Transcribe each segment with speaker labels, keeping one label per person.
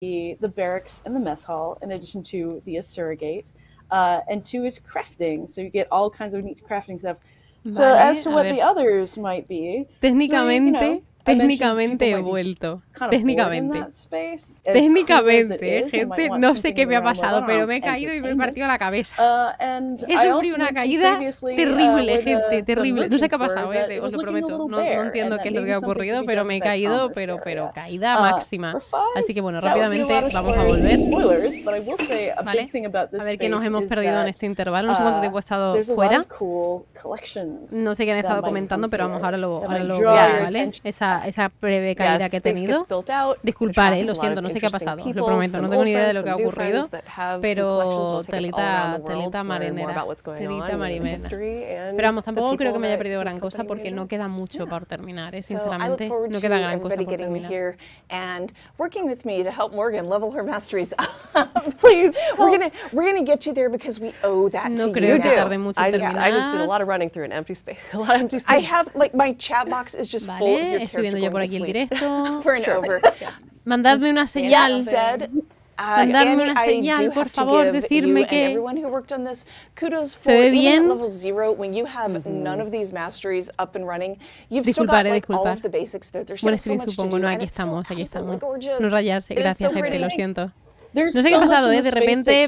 Speaker 1: the, barracks and the mess hall, in addition to the surrogate, Uh, and two is crafting, so you get all kinds of neat crafting stuff.
Speaker 2: So as to what ver. the
Speaker 1: others might be, técnicamente you know, técnicamente he vuelto.
Speaker 2: Técnicamente. Técnicamente, oh gente, no sé qué me ha pasado, pero me he caído y me he partido la cabeza. Uh, he sufrido una caída uh, terrible, gente, uh, terrible. No sé qué ha pasado, eh, os lo prometo. No, entiendo qué es lo que ha ocurrido, pero me he caído, pero, pero caída máxima. Así que bueno, rápidamente vamos a volver. ¿Vale? A ver qué nos hemos perdido en este intervalo. No sé cuánto tiempo he estado fuera. No sé qué han estado comentando, pero vamos, ahora lo, ahora ¿vale? Esa esa, breve caída que he tenido. Disculpad, eh, lo siento, no sé qué ha pasado, lo prometo, no tengo ni idea de lo que ha ocurrido, pero telita, telita marinera, telita marinera.
Speaker 1: Pero vamos, tampoco creo que me haya perdido gran
Speaker 2: cosa porque no queda mucho para terminar, eh, sinceramente, no queda gran cosa por terminar.
Speaker 1: And working with me to help Morgan level her masteries up, please. We're oh. gonna we're gonna get you there because we owe that no to you. No creo que tarde mucho en terminar. I just did a lot of running through an empty space, a lot of empty space. I have like my chat box is just vale, full of your viendo yo por aquí en
Speaker 2: directo.
Speaker 1: Mandadme una señal. Uh,
Speaker 2: mandadme una señal, por favor, decirme que
Speaker 1: se ve bien. Disculpad, disculpad. Bueno, supongo supongo,
Speaker 2: no, aquí estamos, aquí estamos. No rayarse, gracias, gente, lo siento. No sé qué ha pasado, ¿eh? De repente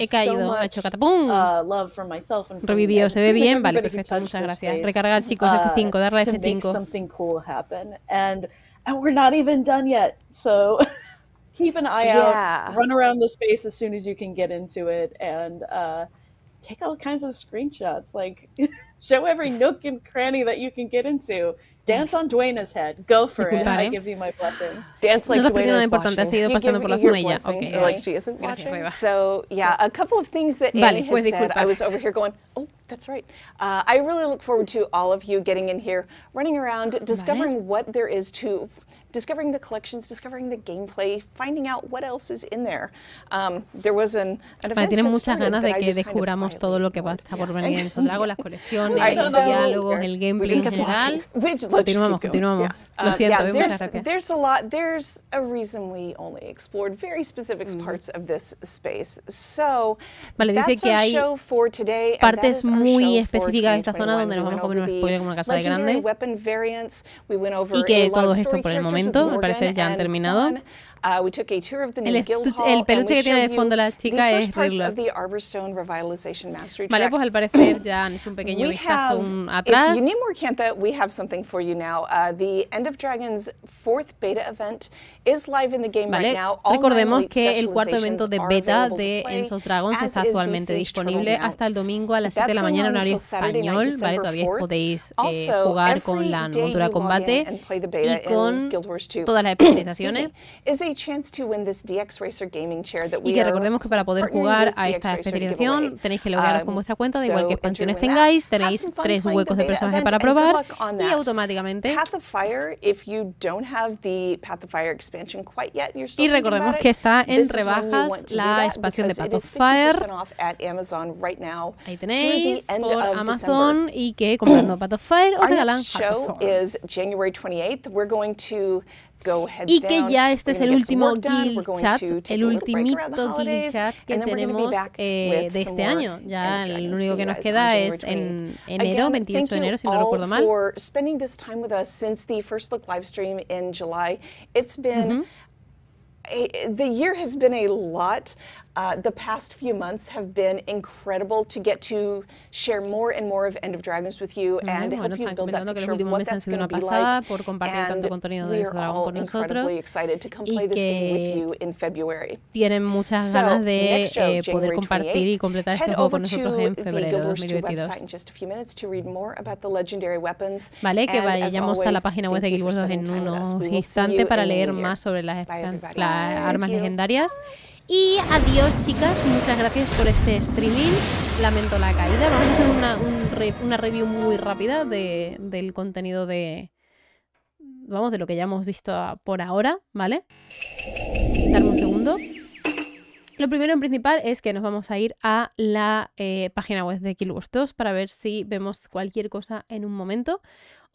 Speaker 1: he caído, ha hecho
Speaker 2: catapum. Uh, Revivió, se ve bien, vale, perfecto, muchas gracias. Recargar, chicos, uh, F5, darle a
Speaker 1: F5. and we're not even done yet. So keep an eye yeah. out, run around the space as soon as you can get into it, and uh, take all kinds of screenshots. Like, show every nook and cranny that you can get into. Dance on Duena's head. Go for it. Vale. I give you my blessing. Dance like Duena is importante, watching. seguido pasando por la zona ella. Okay. Like she isn't watching. So, yeah, a couple of things that vale, Annie has said. I was over here going, oh, that's right. Uh, I really look forward to all of you getting in here, running around, discovering vale. what there is to, discovering the collections, discovering the gameplay, finding out what else is in there. Um, there was an, an vale, muchas ganas de que descubramos
Speaker 2: todo lo que está por venir en Dragon, las colecciones, los diálogos, el gameplay en general. continuamos, continuamos. Lo siento, uh, yeah,
Speaker 1: there's, a lot, there's a reason we only explored very specific mm. parts of this space. So,
Speaker 2: vale, dice que hay
Speaker 1: partes muy específicas de esta zona donde nos vamos a comer un spoiler como una casa de grande. Y que todo esto por el momento, al parecer ya han terminado. El, peluche que tiene de fondo la chica es Vale, pues al
Speaker 2: parecer ya han hecho un pequeño vistazo un atrás.
Speaker 1: recordemos que el cuarto evento de beta de
Speaker 2: Enzo Dragons está actualmente disponible hasta el domingo a las 7 de la mañana en horario español, ¿vale? Todavía podéis eh, jugar con la armadura combate y con
Speaker 1: todas las especializaciones.
Speaker 2: Y que recordemos que para poder jugar a esta especialización tenéis que lograr con um, vuestra cuenta, de igual que expansiones tengáis, tenéis tres huecos de personaje para probar y automáticamente.
Speaker 1: Y recordemos que está en rebajas la expansión de Path of Fire. Ahí tenéis por Amazon
Speaker 2: y que comprando Path of Fire os regalan
Speaker 1: We're going to y que ya este es el último guild chat, el ultimito guild chat que tenemos eh, de este año. Ya
Speaker 2: lo único que nos queda es en enero, 28 de enero, si no recuerdo mal.
Speaker 1: Uh -huh. the year has been a lot. Uh, the past few months have been incredible to get to share more and more of End of Dragons with you and bueno, help you build that picture of what that's going to be like. compartir and tanto contenido de we este are all incredibly excited to come play this game with you in February.
Speaker 2: Tienen muchas so, ganas de show, eh, poder compartir y completar este juego con nosotros en febrero de 2022. In
Speaker 1: just a few minutes to read more about the legendary weapons. Vale, que vayamos a la página web de Guild Wars
Speaker 2: en unos instantes para leer más sobre las, las armas legendarias. Bye. Y adiós, chicas. Muchas gracias por este streaming. Lamento la caída. Vamos a hacer una, review muy rápida del contenido de. Vamos, de lo que ya hemos visto por ahora, ¿vale? Darme un segundo. Lo primero en principal es que nos vamos a ir a la eh, página web de Killwars 2 para ver si vemos cualquier cosa en un momento.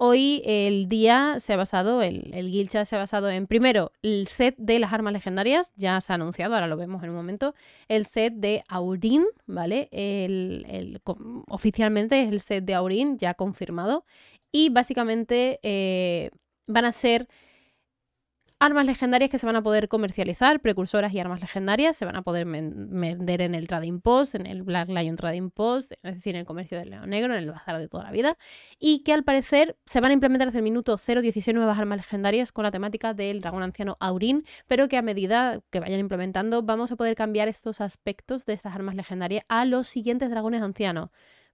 Speaker 2: Hoy el día se ha basado, el, el Gilcha se ha basado en, primero, el set de las armas legendarias, ya se ha anunciado, ahora lo vemos en un momento, el set de Aurin, ¿vale? El, oficialmente es el set de Aurin, ya confirmado, y básicamente eh, van a ser armas legendarias que se van a poder comercializar, precursoras y armas legendarias, se van a poder vender en el Trading Post, en el Black Lion Trading Post, es decir, en el comercio del León Negro, en el bazar de toda la vida, y que al parecer se van a implementar desde el minuto 0.16 nuevas armas legendarias con la temática del dragón anciano Aurin, pero que a medida que vayan implementando vamos a poder cambiar estos aspectos de estas armas legendarias a los siguientes dragones ancianos.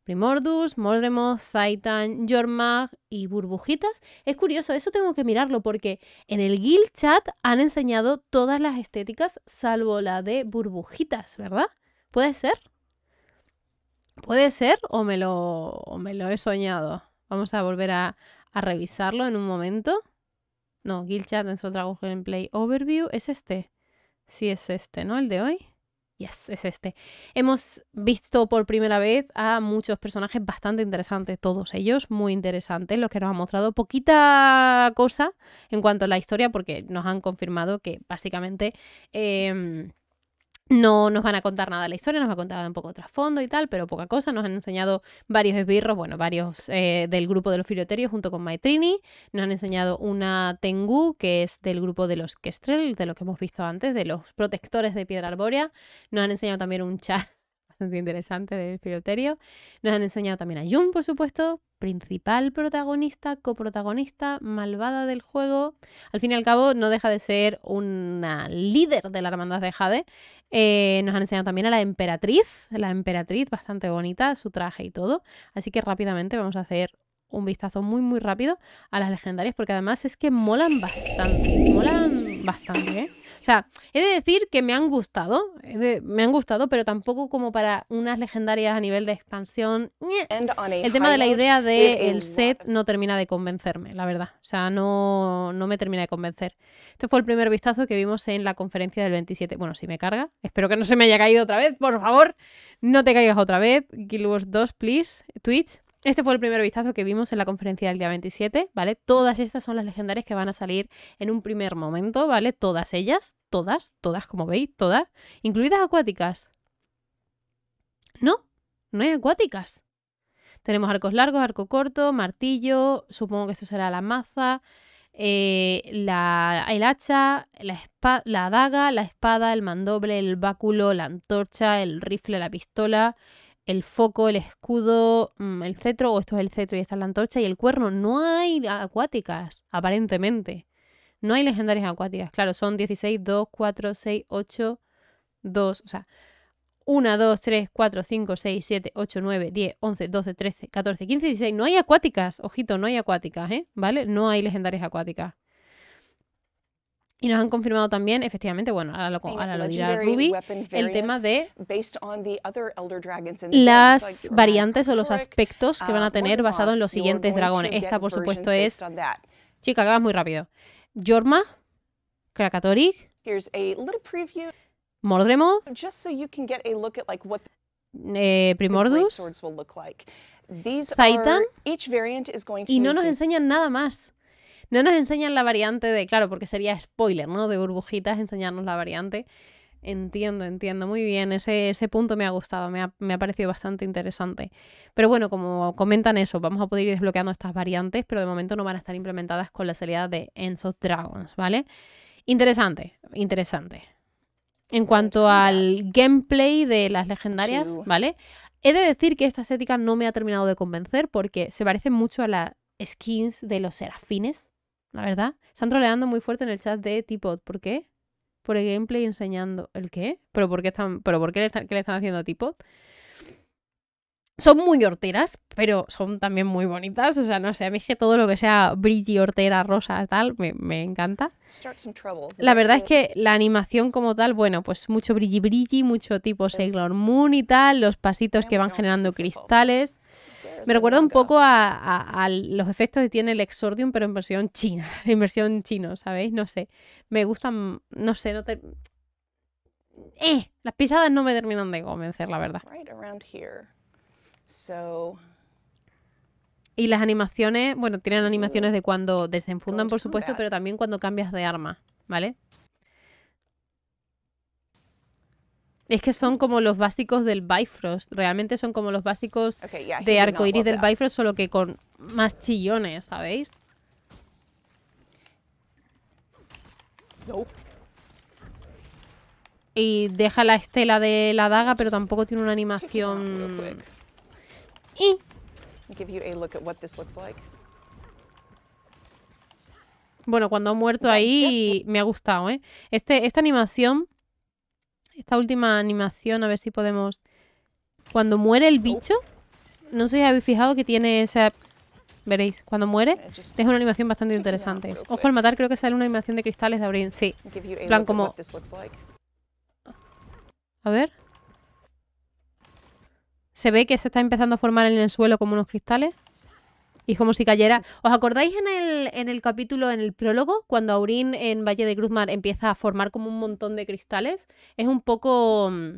Speaker 2: Primordus, Mordremoth, Zaitan, Jormag y Burbujitas. Es curioso, eso tengo que mirarlo porque en el guild chat han enseñado todas las estéticas salvo la de Burbujitas, ¿verdad? ¿Puede ser? ¿Puede ser o me lo, me lo he soñado? Vamos a volver a, revisarlo en un momento. No, guild chat en su trabajo en Play Overview es este. Sí es este, ¿no? El de hoy. Yes, es este. Hemos visto por primera vez a muchos personajes bastante interesantes, todos ellos muy interesantes, los que nos han mostrado poquita cosa en cuanto a la historia, porque nos han confirmado que básicamente em, no nos van a contar nada de la historia, nos va a contar un poco trasfondo y tal, pero poca cosa. Nos han enseñado varios esbirros, bueno, varios eh, del grupo de los filoterios junto con Maitrini. Nos han enseñado una Tengu, que es del grupo de los Kestrel, de lo que hemos visto antes, de los protectores de piedra arbórea. Nos han enseñado también un chat bastante interesante del filoterio. Nos han enseñado también a Jung, por supuesto principal protagonista, coprotagonista, malvada del juego. Al fin y al cabo, no deja de ser una líder de la hermandad de Jade. Eh, nos han enseñado también a la emperatriz, la emperatriz bastante bonita, su traje y todo. Así que rápidamente vamos a hacer un vistazo muy muy rápido a las legendarias porque además es que molan bastante, molan bastante, ¿eh? O sea, he de decir que me han gustado, me han gustado, pero tampoco como para unas legendarias a nivel de expansión. El tema de la idea del set no termina de convencerme, la verdad. O sea, no, no me termina de convencer. Este fue el primer vistazo que vimos en la conferencia del 27. Bueno, si me carga, espero que no se me haya caído otra vez, por favor. No te caigas otra vez. Guild 2, please. Twitch. Este fue el primer vistazo que vimos en la conferencia del día 27, ¿vale? Todas estas son las legendarias que van a salir en un primer momento, ¿vale? Todas ellas, todas, todas, como veis, todas, incluidas acuáticas. No, no hay acuáticas. Tenemos arcos largos, arco corto, martillo, supongo que esto será la maza, eh, la, el hacha, la, la daga, la espada, el mandoble, el báculo, la antorcha, el rifle, la pistola, el foco, el escudo, mm, el cetro, o esto es el cetro y esta es la antorcha, y el cuerno. No hay acuáticas, aparentemente. No hay legendarias acuáticas. Claro, son 16, 2, 4, 6, 8, 2. O sea, 1, 2, 3, 4, 5, 6, 7, 8, 9, 10, 11, 12, 13, 14, 15, 16. No hay acuáticas. Ojito, no hay acuáticas, ¿eh? ¿Vale? No hay legendarias acuáticas. Y nos han confirmado también, efectivamente, bueno, ahora lo, dirá Ruby, el tema de
Speaker 1: las variantes
Speaker 2: o los aspectos que van a um, tener basado en los siguientes dragones. Esta, por supuesto, es... Chica, acabas muy rápido. Jorma, Krakatorik, Mordremoth, eh, Primordus, Zaitan,
Speaker 1: y no nos enseñan
Speaker 2: nada más. No nos enseñan la variante de, claro, porque sería spoiler, ¿no? De burbujitas enseñarnos la variante. Entiendo, entiendo. Muy bien, ese, punto me ha gustado, me ha, parecido bastante interesante. Pero bueno, como comentan eso, vamos a poder ir desbloqueando estas variantes, pero de momento no van a estar implementadas con la salida de Enzo Dragons, ¿vale? Interesante, interesante. En cuanto al gameplay de las legendarias, ¿vale? He de decir que esta estética no me ha terminado de convencer porque se parece mucho a las skins de los serafines, la verdad. Están troleando muy fuerte en el chat de T-Pod. ¿Por qué? Por el gameplay enseñando. ¿El qué? ¿Pero por qué, están, pero por qué le, están, le están haciendo a T-Pod? Son muy horteras, pero son también muy bonitas. O sea, no sé, a mí es que todo lo que sea brilli, hortera, rosa, tal, me, encanta. La verdad es que la animación como tal, bueno, pues mucho brilli brilli, mucho tipo Sailor Moon y tal, los pasitos que van generando cristales. Me recuerda un poco a, a, los efectos que tiene el Exordium, pero en versión china, en versión chino, ¿sabéis? No sé. Me gustan, no sé, no te... Eh, las pisadas no me terminan de convencer, la verdad y las animaciones, bueno, tienen eh, animaciones de cuando desenfundan, por supuesto, pero también cuando cambias de arma, ¿vale? Es que son como los básicos del Bifrost. Realmente son como los básicos de arco de arcoiris del Bifrost, solo que con más chillones, ¿sabéis? Y deja la estela de la daga, pero tampoco tiene una animación bueno, cuando ha muerto ahí me ha gustado, ¿eh? Este, esta animación, esta última animación, a ver si podemos... Cuando muere el oh. bicho, no sé si habéis fijado que tiene esa... Veréis, cuando muere es una animación bastante interesante. Ojo al matar, creo que sale una animación de cristales de Abril Sí, plan como... A ver... Se ve que se está empezando a formar en el suelo como unos cristales. Y como si cayera. ¿Os acordáis en el, en el capítulo, en el prólogo, cuando Aurín en Valle de Cruzmar empieza a formar como un montón de cristales? Es un poco mm,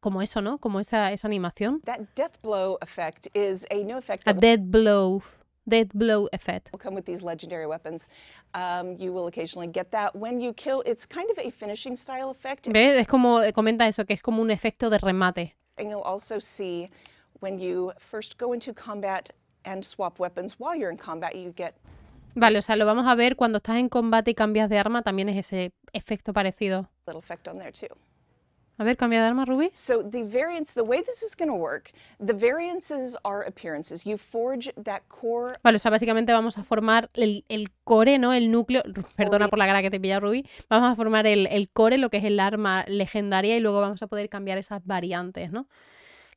Speaker 2: como eso, ¿no? Como esa, esa animación.
Speaker 1: That death blow effect is a new effect. a death
Speaker 2: blow. Death blow effect.
Speaker 1: when you kill. It's kind of a finishing style effect.
Speaker 2: Es como eh, comenta eso que es como un efecto de remate.
Speaker 1: and you'll also see when you first go into combat and swap weapons while you're in combat, you get
Speaker 2: Vale, o sea, lo vamos a ver cuando estás en combate y cambias de arma, también es ese efecto parecido.
Speaker 1: little effect on there too.
Speaker 2: A ver, cambia de arma, Ruby. So Vale, o sea, básicamente vamos a formar el, core, ¿no? El núcleo. Perdona por la cara que te pilla, Ruby. Vamos a formar el, el core, lo que es el arma legendaria, y luego vamos a poder cambiar esas variantes, ¿no?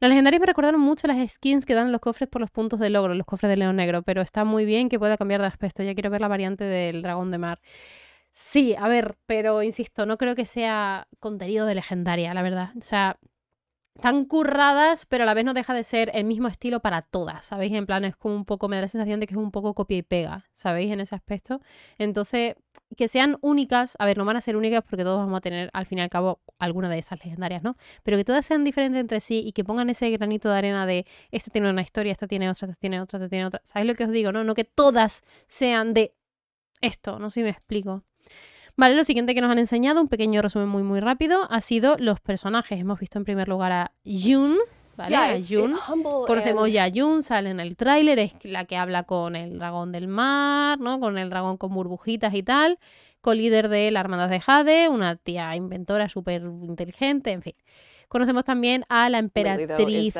Speaker 2: Las legendarias me recordaron mucho las skins que dan los cofres por los puntos de logro, los cofres de león negro, pero está muy bien que pueda cambiar de aspecto. Ya quiero ver la variante del dragón de mar. Sí, a ver, pero insisto, no creo que sea contenido de legendaria, la verdad. O sea, están curradas, pero a la vez no deja de ser el mismo estilo para todas, ¿sabéis? En plan, es como un poco, me da la sensación de que es un poco copia y pega, ¿sabéis? En ese aspecto. Entonces, que sean únicas, a ver, no van a ser únicas porque todos vamos a tener al fin y al cabo alguna de esas legendarias, ¿no? Pero que todas sean diferentes entre sí y que pongan ese granito de arena de esta tiene una historia, esta tiene otra, esta tiene otra, esta tiene otra. ¿Sabéis lo que os digo, no? No que todas sean de esto, no sé si me explico. Vale, lo siguiente que nos han enseñado, un pequeño resumen muy muy rápido, ha sido los personajes. Hemos visto en primer lugar a June, ¿vale? Conocemos ya a June, sale en el tráiler, es la que habla con el dragón del mar, ¿no? Con el dragón con burbujitas y tal. Co-líder de la Armada de Jade, una tía inventora súper inteligente, en fin. Conocemos también a la emperatriz.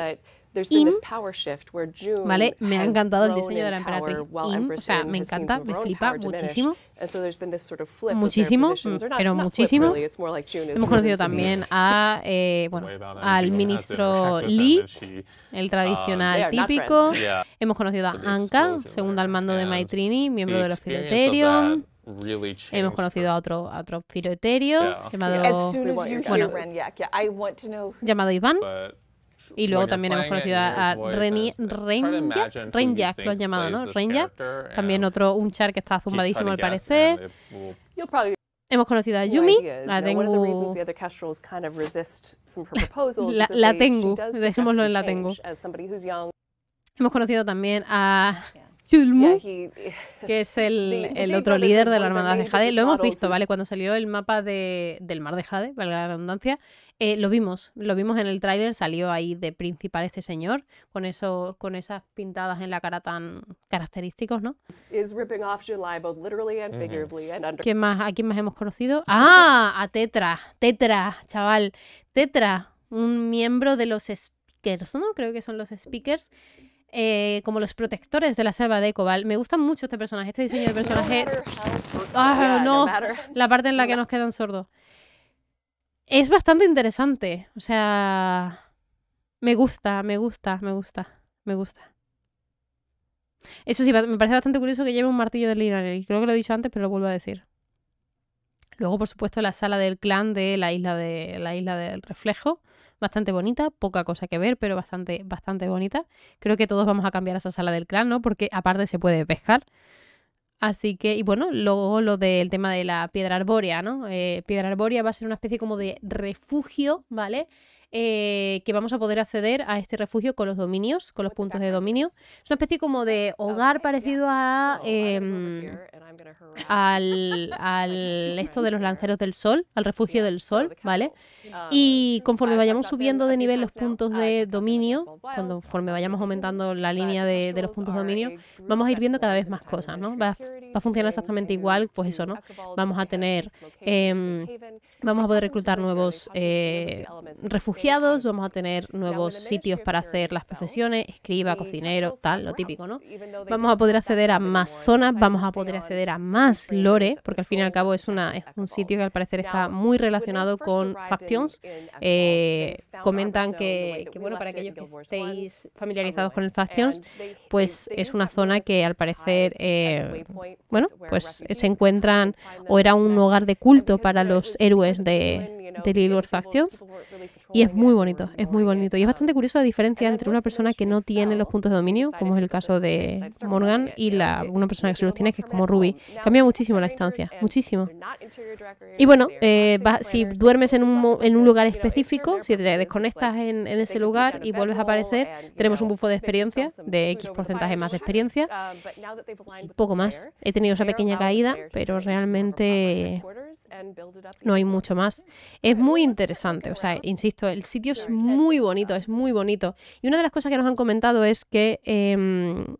Speaker 1: ¿vale? Me ha encantado el diseño de la emperatriz o sea, me encanta, me flipa muchísimo, muchísimo, pero muchísimo. Hemos conocido también a, eh, al ministro Lee,
Speaker 2: el um, tradicional típico. Hemos conocido a Anka, segunda al mando de Maitrini, miembro de los Filoterium. Hemos conocido a otro, a llamado, bueno, llamado Iván. Y luego también hemos conocido a Renny uh, Renjak, lo han llamado, ¿no? Renjak, también otro un char que está zumbadísimo al parecer. Hemos conocido a Yumi, la tengo.
Speaker 1: la tengo, dejémoslo en la tengo.
Speaker 2: Hemos conocido también a Chulmu, eh, que es el, otro líder de la hermandad de Jade. Lo hemos visto, ¿vale? Cuando salió el mapa de, del Mar de Jade, valga la redundancia, eh, lo vimos, lo vimos en el tráiler, salió ahí de principal este señor, con, eso, con esas pintadas en la cara tan característicos, ¿no? más, ¿A quién más hemos conocido? ¡Ah! A Tetra, Tetra, chaval, Tetra, un miembro de los speakers, ¿no? Creo que son los speakers eh, como los protectores de la selva de Cobal. Me gusta mucho este personaje, este diseño de personaje. ¡Ah, no! La parte en la que nos quedan sordos. Es bastante interesante. O sea. Me gusta, me gusta, me gusta, me gusta. Eso sí, me parece bastante curioso que lleve un martillo de y Creo que lo he dicho antes, pero lo vuelvo a decir. Luego, por supuesto, la sala del clan de la isla, de, la isla del reflejo bastante bonita, poca cosa que ver, pero bastante, bastante bonita. Creo que todos vamos a cambiar a esa sala del clan, ¿no? Porque aparte se puede pescar. Así que, y bueno, luego lo del tema de la piedra arbórea, ¿no? Eh, piedra arbórea va a ser una especie como de refugio, ¿vale? Eh, que vamos a poder acceder a este refugio con los dominios, con los puntos de dominio. Es una especie como de hogar parecido a em, al, esto de los lanceros del sol, al refugio del sol, ¿vale? Y um, conforme vayamos subiendo de nivel los puntos de dominio, conforme vayamos aumentando la línea de, los puntos de dominio, vamos a ir viendo cada vez más cosas, ¿no? Va, va a funcionar exactamente igual, pues eso, ¿no? Vamos a tener, em, vamos a poder reclutar nuevos eh, refugios vamos a tener nuevos sitios para hacer las profesiones, escriba, cocinero, tal, lo típico, ¿no? Vamos a poder acceder a más zonas, vamos a poder acceder a más lore, porque al fin y al cabo es, una, un sitio que al parecer está muy relacionado con Factions. Eh, comentan que, bueno, para aquellos que estéis familiarizados con el Factions, pues es una zona que al parecer, eh, bueno, pues se encuentran o era un hogar de culto para los héroes de, de Factions es muy bonito, es muy bonito. Y es bastante curioso la diferencia entre una persona que no tiene los puntos de dominio, como es el caso de Morgan, y una persona que se los tiene, que es como Ruby. Cambia muchísimo la estancia, muchísimo. Y bueno, eh, si duermes en un, lugar específico, si te desconectas en, ese lugar y vuelves a aparecer, tenemos un bufo de experiencia, de X porcentaje más de experiencia, y poco más. He tenido esa pequeña caída, pero realmente no hay mucho más. Es muy interesante, o sea, insisto, el sitio es muy bonito, es muy bonito. Y una de las cosas que nos han comentado es que, em,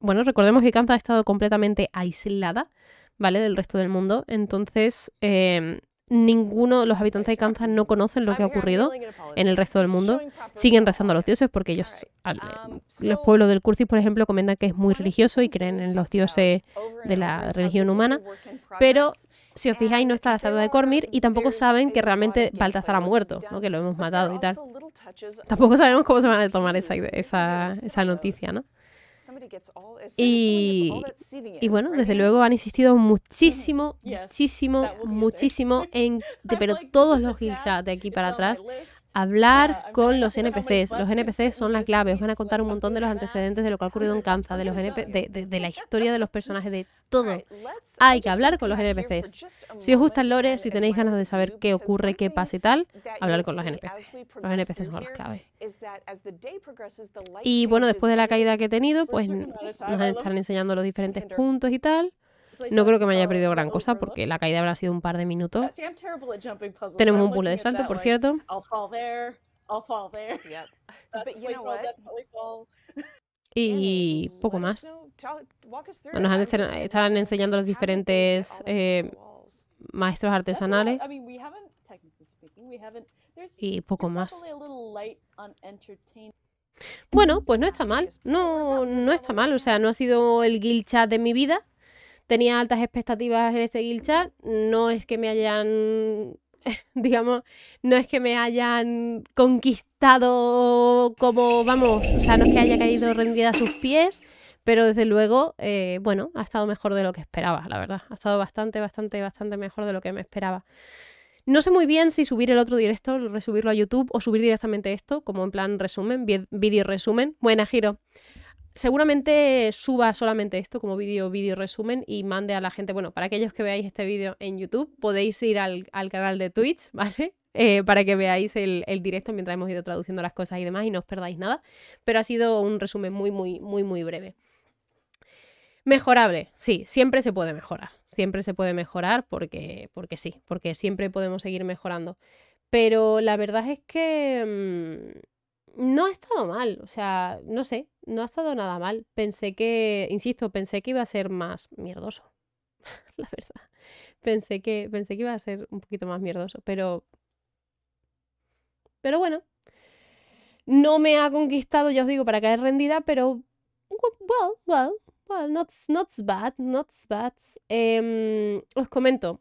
Speaker 2: bueno, recordemos que Kansas ha estado completamente aislada, ¿vale? Del resto del mundo. Entonces, em, ninguno de los habitantes de Kansas no conocen lo que ha ocurrido en el resto del mundo. Siguen rezando a los dioses porque ellos, um, eh, los pueblos del Cursis, por ejemplo, comentan que es muy religioso y creen en los dioses de la religión humana. Pero si os fijáis, no está la salud de Cormir y tampoco saben que realmente Baltazar ha muerto, ¿no? que lo hemos matado y tal. Tampoco sabemos cómo se van a tomar esa, esa, esa noticia, ¿no? Y, bueno, desde luego han insistido muchísimo, muchísimo, muchísimo en, pero todos los gilchats de aquí para atrás hablar con los NPCs. Los NPCs son las clave. Os van a contar un montón de los antecedentes de lo que ha ocurrido en Kanza, de, los de, la historia de los personajes, de todo. Hay que hablar con los NPCs. Si os gustan el lore, si tenéis ganas de saber qué ocurre, qué pasa y tal, hablar con los NPCs. Los NPCs son las claves.
Speaker 1: Y bueno, después de la caída que he tenido, pues nos estar enseñando los diferentes puntos y
Speaker 2: tal. No creo que me haya perdido gran cosa porque la caída habrá sido un par de minutos.
Speaker 1: Tenemos un puzzle de salto, por cierto.
Speaker 2: Y poco más. Nos estarán enseñando los diferentes eh, maestros artesanales.
Speaker 1: Y poco más.
Speaker 2: Bueno, pues no está mal. No, no está mal. O sea, no ha sido el guild chat de mi vida, Tenía altas expectativas en este guild chat. No es que me hayan, digamos, no es que me hayan conquistado como, vamos, o sea, no es que haya caído rendida a sus pies. Pero desde luego, eh, bueno, ha estado mejor de lo que esperaba, la verdad. Ha estado bastante, bastante, bastante mejor de lo que me esperaba. No sé muy bien si subir el otro directo, resubirlo a YouTube o subir directamente esto, como en plan resumen, vídeo resumen. Buena, Giro seguramente suba solamente esto como vídeo, vídeo resumen y mande a la gente, bueno, para aquellos que veáis este vídeo en YouTube, podéis ir al, canal de Twitch, ¿vale? Eh, para que veáis el, directo mientras hemos ido traduciendo las cosas y demás y no os perdáis nada. Pero ha sido un resumen muy, muy, muy, muy breve. Mejorable, sí, siempre se puede mejorar. Siempre se puede mejorar porque, porque sí, porque siempre podemos seguir mejorando. Pero la verdad es que... Mm, no ha estado mal, o sea, no sé, no ha estado nada mal. Pensé que, insisto, pensé que iba a ser más mierdoso, la verdad. Pensé que, pensé que iba a ser un poquito más mierdoso, pero... Pero bueno, no me ha conquistado, ya os digo, para caer rendida, pero... Well, well, well, not, not bad, not bad. Em, os comento,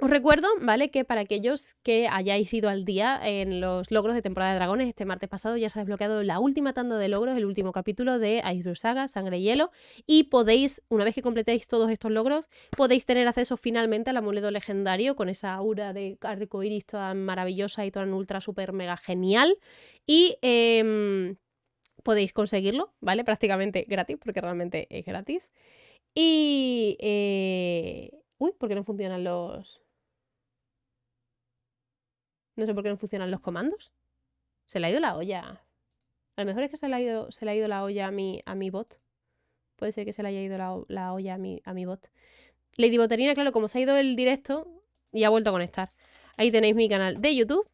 Speaker 2: os recuerdo, ¿vale? Que para aquellos que hayáis ido al día en los logros de temporada de dragones, este martes pasado ya se ha desbloqueado la última tanda de logros, el último capítulo de Ice Saga, Sangre y Hielo, y podéis, una vez que completéis todos estos logros, podéis tener acceso finalmente al amuleto legendario con esa aura de arco iris tan maravillosa y tan ultra, super, mega genial. Y... Em, podéis conseguirlo, ¿vale? Prácticamente gratis, porque realmente es gratis. Y... Eh, uy, ¿por qué no funcionan los, no sé por qué no funcionan los comandos. Se le ha ido la olla. A lo mejor es que se le ha ido, se le ha ido la olla a mi, a mi bot. Puede ser que se le haya ido la, olla a mi, a mi bot. Lady Boterina, claro, como se ha ido el directo, y ha vuelto a conectar. Ahí tenéis mi canal de YouTube.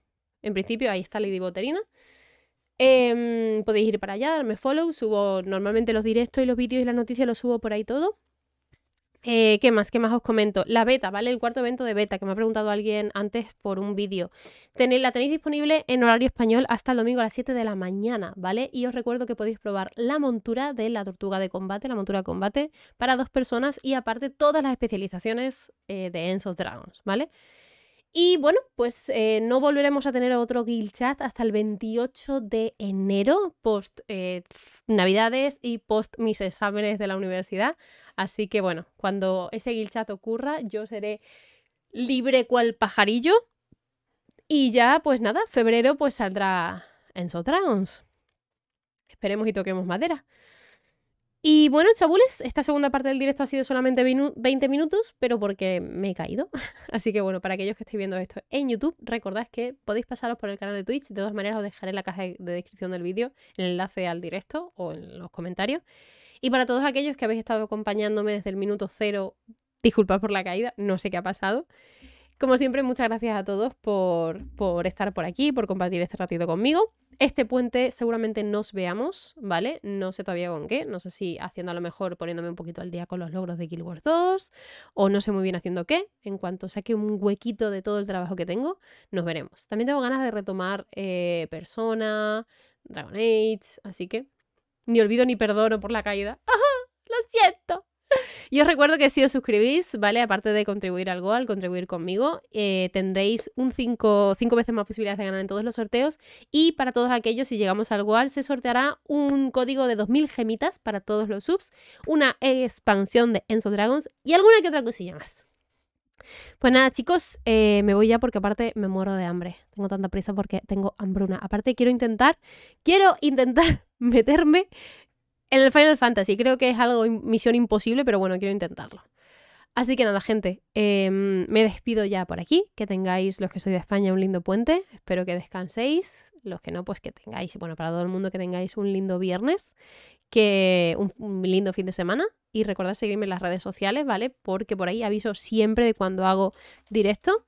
Speaker 2: En principio, ahí está Lady Boterina. Em, podéis ir para allá, darme follow. Subo normalmente los directos y los vídeos y las noticias, los subo por ahí todo. Eh, ¿Qué más? ¿Qué más os comento? La beta, ¿vale? El cuarto evento de beta que me ha preguntado alguien antes por un vídeo. la tenéis disponible en horario español hasta el domingo a las 7 de la mañana, ¿vale? Y os recuerdo que podéis probar la montura de la tortuga de combate, la montura de combate, para dos personas y aparte todas las especializaciones eh, de Enzo of Dragons, ¿vale? Y bueno, pues eh, no volveremos a tener otro Guild Chat hasta el 28 de enero, post eh, Navidades y post mis exámenes de la universidad. Así que bueno, cuando ese Guild Chat ocurra, yo seré libre cual pajarillo. Y ya, pues nada, febrero pues saldrá en Dragons. Esperemos y toquemos madera. Y bueno, chabules, esta segunda parte del directo ha sido solamente 20 minutos, pero porque me he caído. Así que bueno, para aquellos que estéis viendo esto en YouTube, recordad que podéis pasaros por el canal de Twitch. De todas maneras, os dejaré en la caja de descripción del vídeo el enlace al directo o en los comentarios. Y para todos aquellos que habéis estado acompañándome desde el minuto cero, disculpad por la caída, no sé qué ha pasado. Como siempre, muchas gracias a todos por, por estar por aquí, por compartir este ratito conmigo. Este puente seguramente nos veamos, ¿vale? No sé todavía con qué, no sé si haciendo a lo mejor poniéndome un poquito al día con los logros de Guild Wars 2 o no sé muy bien haciendo qué. En cuanto saque un huequito de todo el trabajo que tengo, nos veremos. También tengo ganas de retomar eh, Persona, Dragon Age, así que ni olvido ni perdono por la caída. ¡Ajá! ¡Lo siento! Y os recuerdo que si os suscribís, ¿vale? Aparte de contribuir al Goal, contribuir conmigo, eh, tendréis un 5 veces más posibilidades de ganar en todos los sorteos. Y para todos aquellos, si llegamos al Goal, se sorteará un código de 2000 gemitas para todos los subs, una expansión de Enzo Dragons y alguna que otra cosilla más. Pues nada, chicos, eh, me voy ya porque aparte me muero de hambre. Tengo tanta prisa porque tengo hambruna. Aparte quiero intentar, quiero intentar meterme en el Final Fantasy. Creo que es algo misión imposible, pero bueno, quiero intentarlo. Así que nada, gente, em, me despido ya por aquí. Que tengáis, los que soy de España, un lindo puente. Espero que descanséis. Los que no, pues que tengáis, bueno, para todo el mundo, que tengáis un lindo viernes, que un, un lindo fin de semana. Y recordad seguirme en las redes sociales, ¿vale? Porque por ahí aviso siempre de cuando hago directo.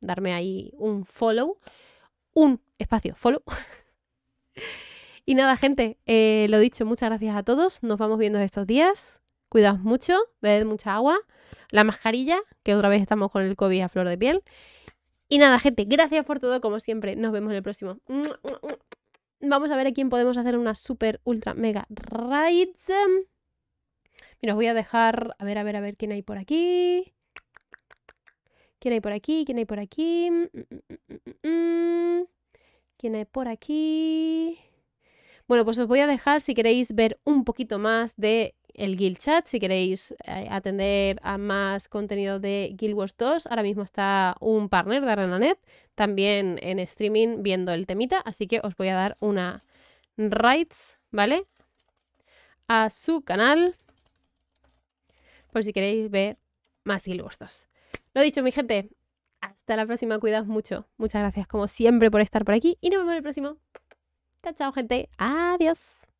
Speaker 2: Darme ahí un follow. Un espacio, follow. Y nada, gente, eh, lo dicho, muchas gracias a todos. Nos vamos viendo estos días. Cuidaos mucho, bebed mucha agua, la mascarilla, que otra vez estamos con el COVID a flor de piel. Y nada, gente, gracias por todo, como siempre. Nos vemos en el próximo. Vamos a ver a quién podemos hacer una super, ultra, mega ride. Y nos voy a dejar. A ver, a ver, a ver quién hay por aquí. ¿Quién hay por aquí? ¿Quién hay por aquí? Mm, mm, mm, ¿Quién hay por aquí? Bueno, pues os voy a dejar si queréis ver un poquito más de el Guild Chat, si queréis eh, atender a más contenido de Guild Wars 2, ahora mismo está un partner de Arenanet, también en streaming viendo el temita, así que os voy a dar una rights, ¿vale? A su canal, por si queréis ver más Guild Wars 2. Lo dicho, mi gente, hasta la próxima, cuidaos mucho. Muchas gracias como siempre por estar por aquí y nos vemos en el próximo. Chao, gente. Adiós.